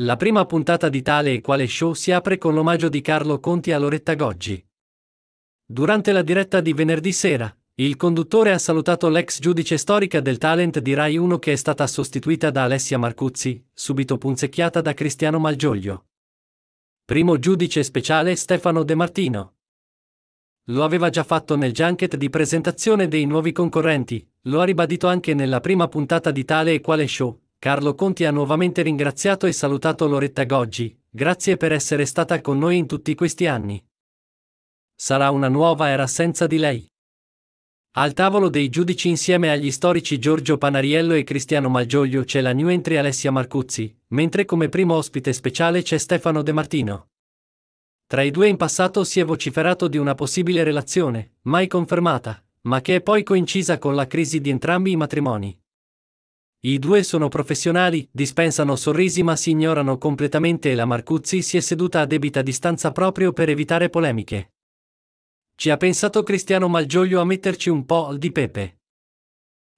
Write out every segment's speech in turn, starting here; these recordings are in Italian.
La prima puntata di tale e quale show si apre con l'omaggio di Carlo Conti a Loretta Goggi. Durante la diretta di venerdì sera, il conduttore ha salutato l'ex giudice storica del talent di Rai 1 che è stata sostituita da Alessia Marcuzzi, subito punzecchiata da Cristiano Malgioglio. Primo giudice speciale Stefano De Martino. Lo aveva già fatto nel junket di presentazione dei nuovi concorrenti, lo ha ribadito anche nella prima puntata di tale e quale show, Carlo Conti ha nuovamente ringraziato e salutato Loretta Goggi, grazie per essere stata con noi in tutti questi anni. Sarà una nuova era senza di lei. Al tavolo dei giudici insieme agli storici Giorgio Panariello e Cristiano Malgioglio c'è la new entry Alessia Marcuzzi, mentre come primo ospite speciale c'è Stefano De Martino. Tra i due in passato si è vociferato di una possibile relazione, mai confermata, ma che è poi coincisa con la crisi di entrambi i matrimoni. I due sono professionali, dispensano sorrisi ma si ignorano completamente e la Marcuzzi si è seduta a debita distanza proprio per evitare polemiche. Ci ha pensato Cristiano Malgioglio a metterci un po' di pepe.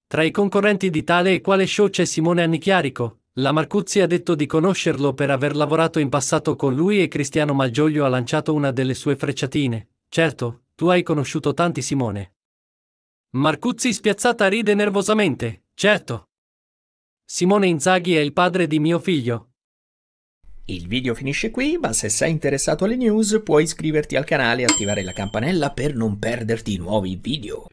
Tra i concorrenti di tale e quale show c'è Simone Annichiarico, la Marcuzzi ha detto di conoscerlo per aver lavorato in passato con lui e Cristiano Malgioglio ha lanciato una delle sue frecciatine. Certo, tu hai conosciuto tanti Simone. Marcuzzi spiazzata ride nervosamente, certo. Simone Inzaghi è il padre di mio figlio. Il video finisce qui, ma se sei interessato alle news puoi iscriverti al canale e attivare la campanella per non perderti nuovi video.